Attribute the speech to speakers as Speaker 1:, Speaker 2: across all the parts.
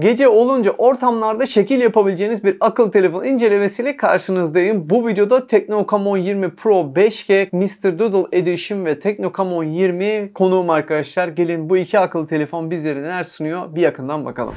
Speaker 1: Gece olunca ortamlarda şekil yapabileceğiniz bir akıl telefon incelemesiyle karşınızdayım. Bu videoda Technocam 20 Pro 5G Mr. Doodle Edition ve Technocam 20 konuğum arkadaşlar. Gelin bu iki akıllı telefon bizlere neler sunuyor bir yakından bakalım.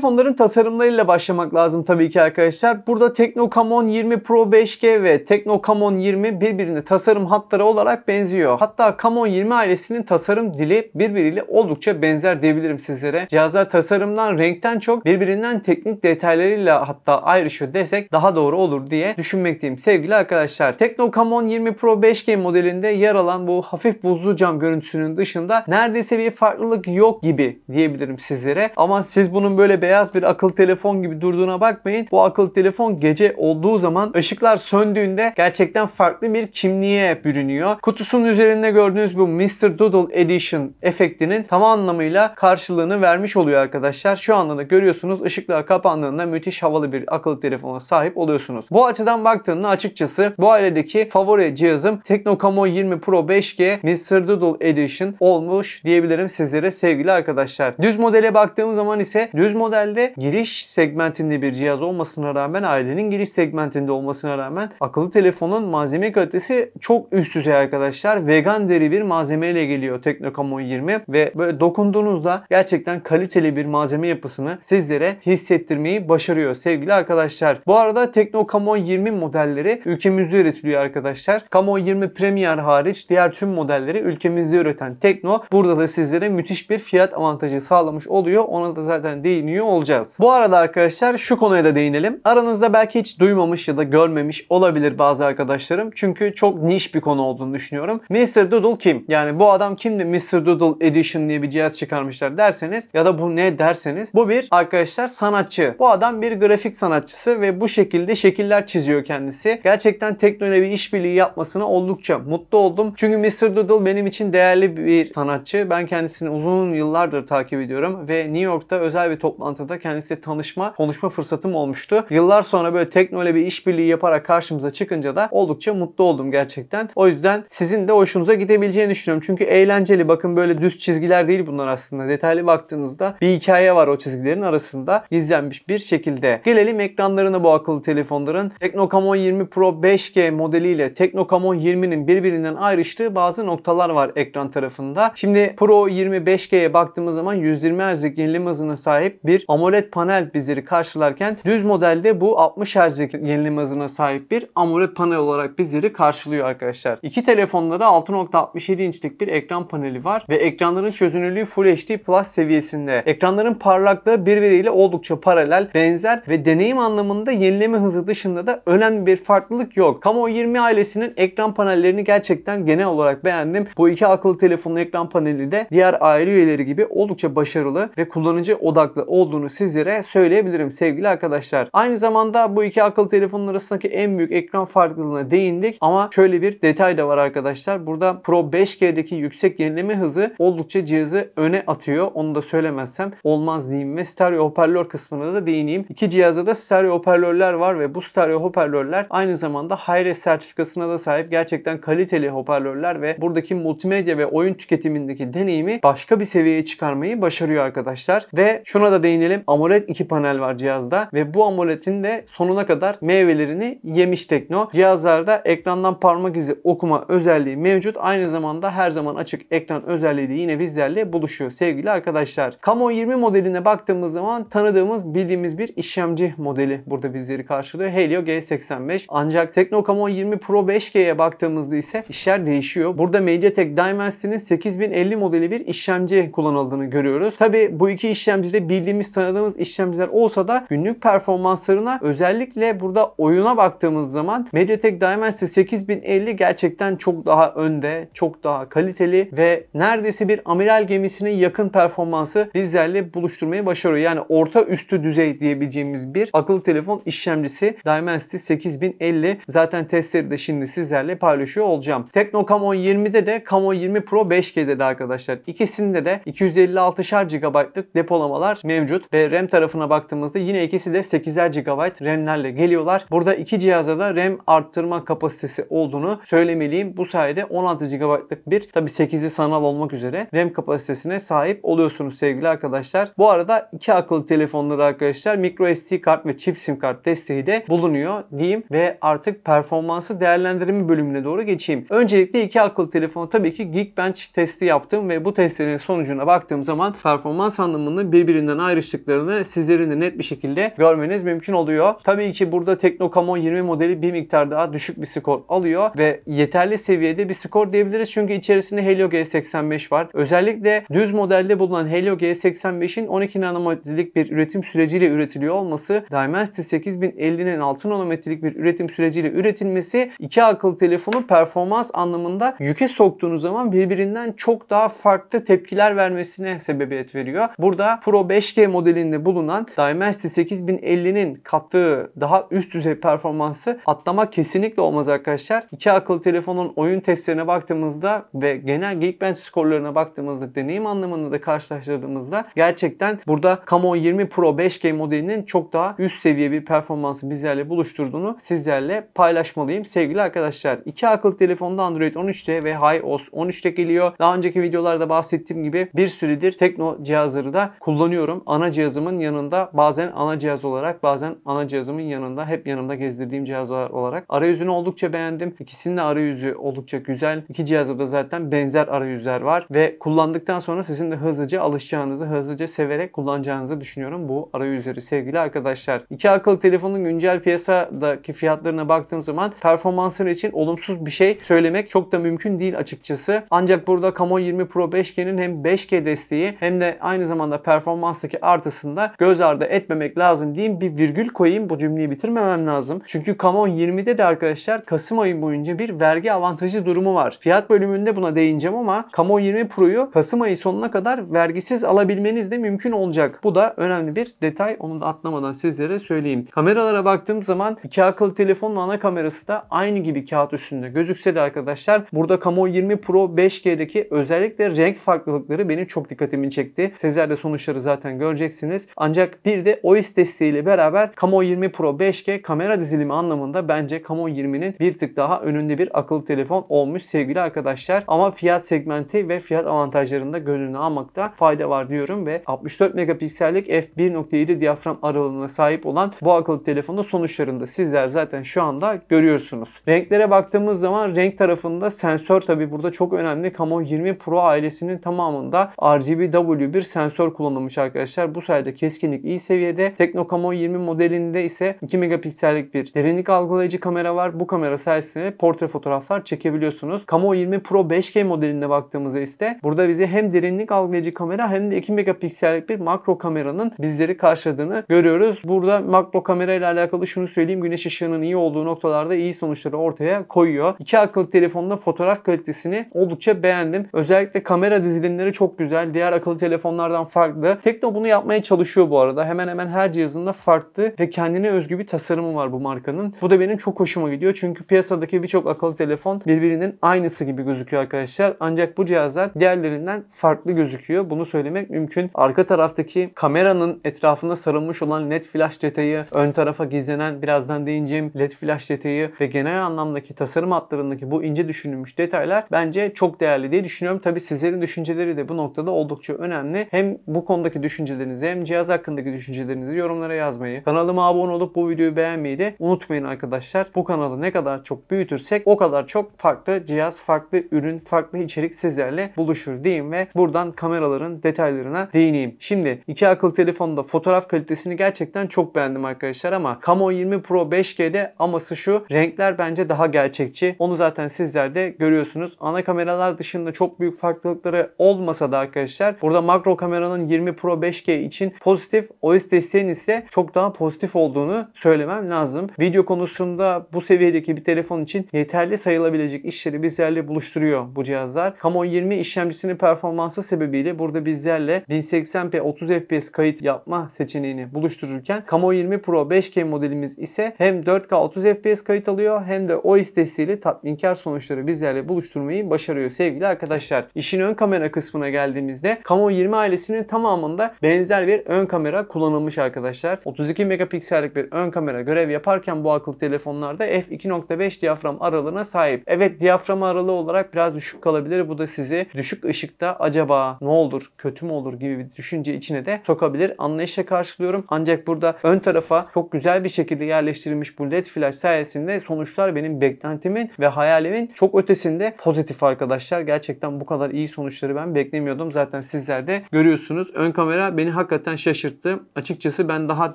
Speaker 1: telefonların tasarımlarıyla başlamak lazım tabii ki arkadaşlar. Burada Camon 20 Pro 5G ve Camon 20 birbirine tasarım hatları olarak benziyor. Hatta Camon 20 ailesinin tasarım dili birbiriyle oldukça benzer diyebilirim sizlere. Cihazlar tasarımdan, renkten çok birbirinden teknik detaylarıyla hatta ayrışıyor desek daha doğru olur diye düşünmekteyim sevgili arkadaşlar. Camon 20 Pro 5G modelinde yer alan bu hafif buzlu cam görüntüsünün dışında neredeyse bir farklılık yok gibi diyebilirim sizlere. Ama siz bunun böyle bir beyaz bir akıllı telefon gibi durduğuna bakmayın. Bu akıllı telefon gece olduğu zaman ışıklar söndüğünde gerçekten farklı bir kimliğe bürünüyor. Kutusunun üzerinde gördüğünüz bu Mr. Doodle Edition efektinin tam anlamıyla karşılığını vermiş oluyor arkadaşlar. Şu anda da görüyorsunuz ışıklar kapandığında müthiş havalı bir akıllı telefona sahip oluyorsunuz. Bu açıdan baktığında açıkçası bu ailedeki favori cihazım Tecno 20 Pro 5G Mr. Doodle Edition olmuş diyebilirim sizlere sevgili arkadaşlar. Düz modele baktığımız zaman ise düz model modelde giriş segmentinde bir cihaz olmasına rağmen ailenin giriş segmentinde olmasına rağmen akıllı telefonun malzeme kalitesi çok üst düzey arkadaşlar. Vegan deri bir malzemeyle geliyor Teknokamon 20 ve böyle dokunduğunuzda gerçekten kaliteli bir malzeme yapısını sizlere hissettirmeyi başarıyor sevgili arkadaşlar. Bu arada Teknokamon 20 modelleri ülkemizde üretiliyor arkadaşlar. Kamon 20 Premier hariç diğer tüm modelleri ülkemizde üreten Tekno burada da sizlere müthiş bir fiyat avantajı sağlamış oluyor. Ona da zaten değiniyor olacağız. Bu arada arkadaşlar şu konuya da değinelim. Aranızda belki hiç duymamış ya da görmemiş olabilir bazı arkadaşlarım. Çünkü çok niş bir konu olduğunu düşünüyorum. Mr. Doodle kim? Yani bu adam kimdi Mr. Doodle Edition diye bir cihaz çıkarmışlar derseniz ya da bu ne derseniz bu bir arkadaşlar sanatçı. Bu adam bir grafik sanatçısı ve bu şekilde şekiller çiziyor kendisi. Gerçekten teknoloji işbirliği yapmasına oldukça mutlu oldum. Çünkü Mr. Doodle benim için değerli bir sanatçı. Ben kendisini uzun yıllardır takip ediyorum ve New York'ta özel bir toplantı toplantıda kendisiyle tanışma, konuşma fırsatım olmuştu. Yıllar sonra böyle Tekno'yla bir işbirliği yaparak karşımıza çıkınca da oldukça mutlu oldum gerçekten. O yüzden sizin de hoşunuza gidebileceğini düşünüyorum. Çünkü eğlenceli bakın böyle düz çizgiler değil bunlar aslında. Detaylı baktığınızda bir hikaye var o çizgilerin arasında gizlenmiş bir şekilde. Gelelim ekranlarına bu akıllı telefonların. Teknokamon 20 Pro 5G modeliyle Teknokamon 20'nin birbirinden ayrıştığı bazı noktalar var ekran tarafında. Şimdi Pro 20 5G'ye baktığımız zaman 120 Hz yenileme hızına sahip bir AMOLED panel bizleri karşılarken düz modelde bu 60 Hz yenileme hızına sahip bir AMOLED panel olarak bizleri karşılıyor arkadaşlar. İki telefonda da 6.67 inçlik bir ekran paneli var ve ekranların çözünürlüğü Full HD Plus seviyesinde. Ekranların parlaklığı birbiriyle oldukça paralel, benzer ve deneyim anlamında yenileme hızı dışında da önemli bir farklılık yok. Kamo 20 ailesinin ekran panellerini gerçekten genel olarak beğendim. Bu iki akıllı telefonun ekran paneli de diğer aile üyeleri gibi oldukça başarılı ve kullanıcı odaklı olduğunu olduğunu sizlere söyleyebilirim sevgili arkadaşlar. Aynı zamanda bu iki akıllı telefonun arasındaki en büyük ekran farklılığına değindik ama şöyle bir detay da var arkadaşlar. Burada Pro 5G'deki yüksek yenileme hızı oldukça cihazı öne atıyor. Onu da söylemezsem olmaz diyeyim ve stereo hoparlör kısmına da değineyim. İki cihazda da stereo hoparlörler var ve bu stereo hoparlörler aynı zamanda Hi-Res sertifikasına da sahip gerçekten kaliteli hoparlörler ve buradaki multimedya ve oyun tüketimindeki deneyimi başka bir seviyeye çıkarmayı başarıyor arkadaşlar. Ve şuna da değinelim diyelim AMOLED 2 panel var cihazda ve bu AMOLED'in de sonuna kadar meyvelerini yemiş Tekno. Cihazlarda ekrandan parmak izi okuma özelliği mevcut. Aynı zamanda her zaman açık ekran özelliği de yine bizlerle buluşuyor sevgili arkadaşlar. Camon 20 modeline baktığımız zaman tanıdığımız bildiğimiz bir işlemci modeli burada bizleri karşılıyor. Helio G85. Ancak Tekno Camon 20 Pro 5G'ye baktığımızda ise işler değişiyor. Burada MediaTek Dimensity 8050 modeli bir işlemci kullanıldığını görüyoruz. Tabi bu iki işlemcide bildiğimiz tanıdığımız işlemciler olsa da günlük performanslarına özellikle burada oyuna baktığımız zaman MediaTek Dimensity 8050 gerçekten çok daha önde, çok daha kaliteli ve neredeyse bir amiral gemisine yakın performansı bizlerle buluşturmayı başarıyor. Yani orta üstü düzey diyebileceğimiz bir akıllı telefon işlemcisi Dimensity 8050. Zaten testleri de şimdi sizlerle paylaşıyor olacağım. Tecnocam 1020'de de Cam 20 Pro 5G'de de arkadaşlar ikisinde de 256'şar GB'lık depolamalar mevcut mevcut ve RAM tarafına baktığımızda yine ikisi de 8'er GB RAM'lerle geliyorlar. Burada iki cihazda da RAM arttırma kapasitesi olduğunu söylemeliyim. Bu sayede 16 GB'lık bir tabii 8'i sanal olmak üzere RAM kapasitesine sahip oluyorsunuz sevgili arkadaşlar. Bu arada iki akıllı telefonları arkadaşlar micro SD kart ve çift sim kart desteği de bulunuyor diyeyim ve artık performansı değerlendirme bölümüne doğru geçeyim. Öncelikle iki akıllı telefonu tabii ki Geekbench testi yaptım ve bu testlerin sonucuna baktığım zaman performans anlamında birbirinden ayrıştı çalıştıklarını sizlerin de net bir şekilde görmeniz mümkün oluyor. Tabii ki burada Teknokamon 20 modeli bir miktar daha düşük bir skor alıyor ve yeterli seviyede bir skor diyebiliriz çünkü içerisinde Helio G85 var. Özellikle düz modelde bulunan Helio G85'in 12 nanometrelik bir üretim süreciyle üretiliyor olması Dimensity 8050'nin 6 nanometrelik bir üretim süreciyle üretilmesi iki akıllı telefonu performans anlamında yüke soktuğunuz zaman birbirinden çok daha farklı tepkiler vermesine sebebiyet veriyor. Burada Pro 5G modeli modelinde bulunan Dimensity 8050'nin kattığı daha üst düzey performansı atlama kesinlikle olmaz arkadaşlar. İki akıllı telefonun oyun testlerine baktığımızda ve genel Geekbench skorlarına baktığımızda deneyim anlamında da karşılaştırdığımızda gerçekten burada Camon 20 Pro 5G modelinin çok daha üst seviye bir performansı bizlerle buluşturduğunu sizlerle paylaşmalıyım. Sevgili arkadaşlar İki akıllı telefonda Android 13'te ve iOS 13'te geliyor. Daha önceki videolarda bahsettiğim gibi bir süredir Tekno cihazları da kullanıyorum. Ana cihazımın yanında bazen ana cihaz olarak bazen ana cihazımın yanında hep yanımda gezdirdiğim cihazlar olarak. Arayüzünü oldukça beğendim. İkisinin de arayüzü oldukça güzel. İki cihazda da zaten benzer arayüzler var ve kullandıktan sonra sizin de hızlıca alışacağınızı, hızlıca severek kullanacağınızı düşünüyorum bu arayüzleri sevgili arkadaşlar. İki akıllı telefonun güncel piyasadaki fiyatlarına baktığım zaman performansları için olumsuz bir şey söylemek çok da mümkün değil açıkçası. Ancak burada Camon 20 Pro 5G'nin hem 5G desteği hem de aynı zamanda performanstaki art Martısında göz ardı etmemek lazım diyeyim. Bir virgül koyayım. Bu cümleyi bitirmemem lazım. Çünkü Kamon 20'de de arkadaşlar Kasım ayı boyunca bir vergi avantajı durumu var. Fiyat bölümünde buna değineceğim ama Kamon 20 Pro'yu Kasım ayı sonuna kadar vergisiz alabilmeniz de mümkün olacak. Bu da önemli bir detay. Onu da atlamadan sizlere söyleyeyim. Kameralara baktığım zaman iki akıllı telefonun ana kamerası da aynı gibi kağıt üstünde gözükse de arkadaşlar burada Kamon 20 Pro 5G'deki özellikle renk farklılıkları benim çok dikkatimi çekti. Sizler de sonuçları zaten göreceksiniz göreceksiniz. Ancak bir de OIS desteğiyle beraber Camo 20 Pro 5G kamera dizilimi anlamında bence Camo 20'nin bir tık daha önünde bir akıllı telefon olmuş sevgili arkadaşlar. Ama fiyat segmenti ve fiyat avantajlarında gönlünü almakta fayda var diyorum ve 64 megapiksellik f1.7 diyafram aralığına sahip olan bu akıllı telefonun sonuçlarında sizler zaten şu anda görüyorsunuz. Renklere baktığımız zaman renk tarafında sensör tabi burada çok önemli. Camo 20 Pro ailesinin tamamında RGBW bir sensör kullanılmış arkadaşlar. Bu bu sayede keskinlik iyi seviyede. Teknocam 20 modelinde ise 2 megapiksellik bir derinlik algılayıcı kamera var. Bu kamera sayesinde portre fotoğraflar çekebiliyorsunuz. Camo 20 Pro 5 k modeline baktığımızda ise burada bizi hem derinlik algılayıcı kamera hem de 2 megapiksellik bir makro kameranın bizleri karşıladığını görüyoruz. Burada makro kamera ile alakalı şunu söyleyeyim. Güneş ışığının iyi olduğu noktalarda iyi sonuçları ortaya koyuyor. İki akıllı telefonda fotoğraf kalitesini oldukça beğendim. Özellikle kamera dizilimleri çok güzel. Diğer akıllı telefonlardan farklı. Tekno bunu yapmış yapmaya çalışıyor bu arada. Hemen hemen her cihazında farklı ve kendine özgü bir tasarımı var bu markanın. Bu da benim çok hoşuma gidiyor. Çünkü piyasadaki birçok akıllı telefon birbirinin aynısı gibi gözüküyor arkadaşlar. Ancak bu cihazlar diğerlerinden farklı gözüküyor. Bunu söylemek mümkün. Arka taraftaki kameranın etrafında sarılmış olan led flash detayı, ön tarafa gizlenen birazdan değineceğim led flash detayı ve genel anlamdaki tasarım hatlarındaki bu ince düşünülmüş detaylar bence çok değerli diye düşünüyorum. Tabi sizlerin düşünceleri de bu noktada oldukça önemli. Hem bu konudaki düşünceleriniz düşüncelerinizi hem cihaz hakkındaki düşüncelerinizi yorumlara yazmayı, kanalıma abone olup bu videoyu beğenmeyi de unutmayın arkadaşlar. Bu kanalı ne kadar çok büyütürsek o kadar çok farklı cihaz, farklı ürün, farklı içerik sizlerle buluşur diyeyim ve buradan kameraların detaylarına değineyim. Şimdi iki akıllı telefonda fotoğraf kalitesini gerçekten çok beğendim arkadaşlar ama Camo 20 Pro 5G'de aması şu renkler bence daha gerçekçi. Onu zaten sizler de görüyorsunuz. Ana kameralar dışında çok büyük farklılıkları olmasa da arkadaşlar burada makro kameranın 20 Pro 5G için pozitif, OS desteğin ise çok daha pozitif olduğunu söylemem lazım. Video konusunda bu seviyedeki bir telefon için yeterli sayılabilecek işleri bizlerle buluşturuyor bu cihazlar. Camon 20 işlemcisinin performansı sebebiyle burada bizlerle 1080p 30 fps kayıt yapma seçeneğini buluştururken Camon 20 Pro 5 k modelimiz ise hem 4K 30 fps kayıt alıyor hem de OS desteğiyle tatminkar sonuçları bizlerle buluşturmayı başarıyor sevgili arkadaşlar. İşin ön kamera kısmına geldiğimizde Camon 20 ailesinin tamamında benzer benzer bir ön kamera kullanılmış arkadaşlar. 32 megapiksellik bir ön kamera görev yaparken bu akıllı telefonlarda f2.5 diyafram aralığına sahip. Evet diyafram aralığı olarak biraz düşük kalabilir. Bu da sizi düşük ışıkta acaba ne olur kötü mü olur gibi bir düşünce içine de sokabilir. Anlayışla karşılıyorum. Ancak burada ön tarafa çok güzel bir şekilde yerleştirilmiş bu led flash sayesinde sonuçlar benim beklentimin ve hayalimin çok ötesinde pozitif arkadaşlar. Gerçekten bu kadar iyi sonuçları ben beklemiyordum. Zaten sizler de görüyorsunuz. Ön kamera beni hakikaten şaşırttı. Açıkçası ben daha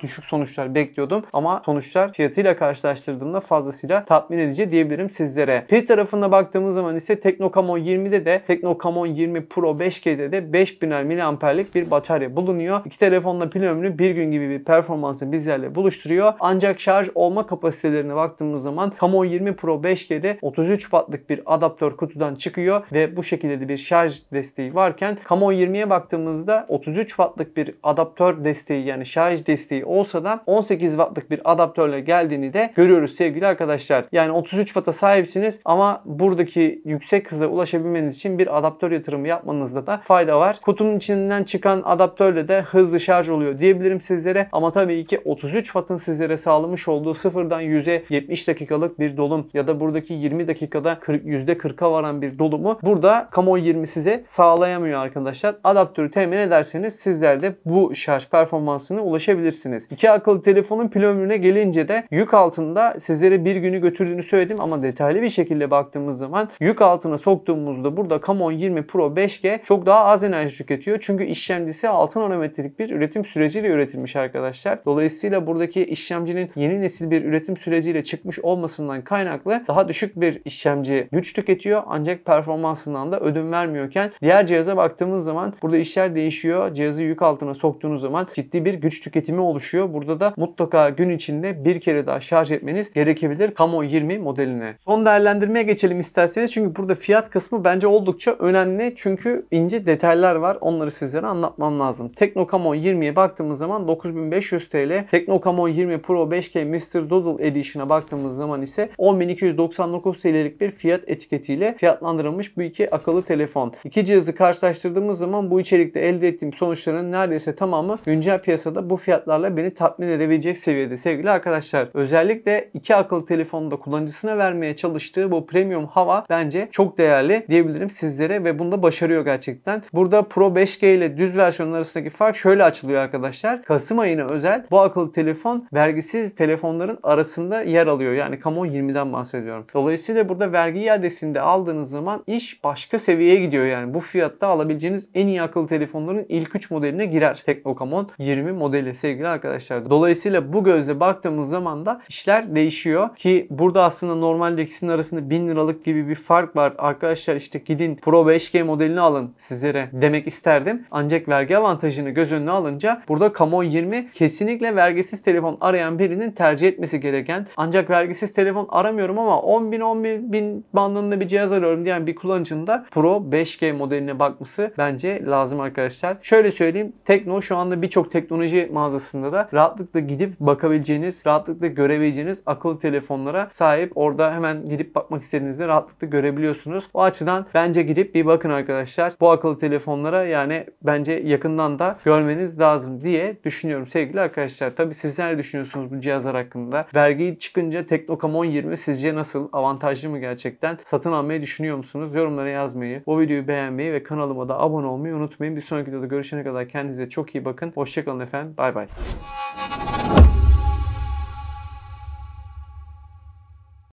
Speaker 1: düşük sonuçlar bekliyordum ama sonuçlar fiyatıyla karşılaştırdığımda fazlasıyla tatmin edici diyebilirim sizlere. Pil tarafına baktığımız zaman ise Teknokamon 20'de de Teknokamon 20 Pro 5G'de de 5000'er miliamperlik bir batarya bulunuyor. İki telefonla pil ömrü bir gün gibi bir performansı bizlerle buluşturuyor. Ancak şarj olma kapasitelerine baktığımız zaman Kamon 20 Pro 5G'de 33 wattlık bir adaptör kutudan çıkıyor ve bu şekilde de bir şarj desteği varken Kamon 20'ye baktığımızda 33 wattlık bir adaptör desteği yani şarj desteği olsa da 18 wattlık bir adaptörle geldiğini de görüyoruz sevgili arkadaşlar. Yani 33 watt'a sahipsiniz ama buradaki yüksek hıza ulaşabilmeniz için bir adaptör yatırımı yapmanızda da fayda var. Kutunun içinden çıkan adaptörle de hızlı şarj oluyor diyebilirim sizlere ama tabii ki 33 watt'ın sizlere sağlamış olduğu sıfırdan 100'e 70 dakikalık bir dolum ya da buradaki 20 dakikada 40, %40'a varan bir dolumu burada Camo 20 size sağlayamıyor arkadaşlar. Adaptörü temin ederseniz sizler de bu şarj performansını ulaşabilirsiniz. İki akıllı telefonun pil ömrüne gelince de yük altında sizlere bir günü götürdüğünü söyledim ama detaylı bir şekilde baktığımız zaman yük altına soktuğumuzda burada Camon 20 Pro 5G çok daha az enerji tüketiyor. Çünkü işlemcisi 6 nanometrelik bir üretim süreciyle üretilmiş arkadaşlar. Dolayısıyla buradaki işlemcinin yeni nesil bir üretim süreciyle çıkmış olmasından kaynaklı daha düşük bir işlemci güç tüketiyor ancak performansından da ödün vermiyorken diğer cihaza baktığımız zaman burada işler değişiyor. Cihazı yük altına soktuğunuz zaman ciddi bir güç tüketimi oluşuyor. Burada da mutlaka gün içinde bir kere daha şarj etmeniz gerekebilir Camo 20 modeline. Son değerlendirmeye geçelim isterseniz çünkü burada fiyat kısmı bence oldukça önemli. Çünkü ince detaylar var. Onları sizlere anlatmam lazım. Tekno Camo 20'ye baktığımız zaman 9500 TL. Tekno Camo 20 Pro 5K Mr. Doodle Edition'a baktığımız zaman ise 10299 TL'lik bir fiyat etiketiyle fiyatlandırılmış bu iki akıllı telefon. İki cihazı karşılaştırdığımız zaman bu içerikte elde ettiğim sonuçların neredeyse neredeyse tamamı güncel piyasada bu fiyatlarla beni tatmin edebilecek seviyede sevgili arkadaşlar. Özellikle iki akıllı telefonda kullanıcısına vermeye çalıştığı bu premium hava bence çok değerli diyebilirim sizlere ve bunu da başarıyor gerçekten. Burada Pro 5G ile düz versiyon arasındaki fark şöyle açılıyor arkadaşlar. Kasım ayına özel bu akıllı telefon vergisiz telefonların arasında yer alıyor. Yani Camon 20'den bahsediyorum. Dolayısıyla burada vergi iadesinde aldığınız zaman iş başka seviyeye gidiyor. Yani bu fiyatta alabileceğiniz en iyi akıllı telefonların ilk 3 modeline girer var Teknokamon 20 modeli sevgili arkadaşlar. Dolayısıyla bu gözle baktığımız zaman da işler değişiyor ki burada aslında normalde ikisinin arasında 1000 liralık gibi bir fark var. Arkadaşlar işte gidin Pro 5G modelini alın sizlere demek isterdim. Ancak vergi avantajını göz önüne alınca burada Kamon 20 kesinlikle vergisiz telefon arayan birinin tercih etmesi gereken ancak vergisiz telefon aramıyorum ama 10 bin 11 bin bandında bir cihaz arıyorum diyen bir kullanıcının da Pro 5G modeline bakması bence lazım arkadaşlar. Şöyle söyleyeyim tek Tekno şu anda birçok teknoloji mağazasında da rahatlıkla gidip bakabileceğiniz, rahatlıkla görebileceğiniz akıllı telefonlara sahip. Orada hemen gidip bakmak istediğinizde rahatlıkla görebiliyorsunuz. O açıdan bence gidip bir bakın arkadaşlar. Bu akıllı telefonlara yani bence yakından da görmeniz lazım diye düşünüyorum sevgili arkadaşlar. Tabi sizler düşünüyorsunuz bu cihazlar hakkında? Vergi çıkınca Teknokam 20 sizce nasıl? Avantajlı mı gerçekten? Satın almayı düşünüyor musunuz? Yorumlara yazmayı, bu videoyu beğenmeyi ve kanalıma da abone olmayı unutmayın. Bir sonraki videoda görüşene kadar kendinize çok iyi bakın. Hoşçakalın efendim. Bay bay.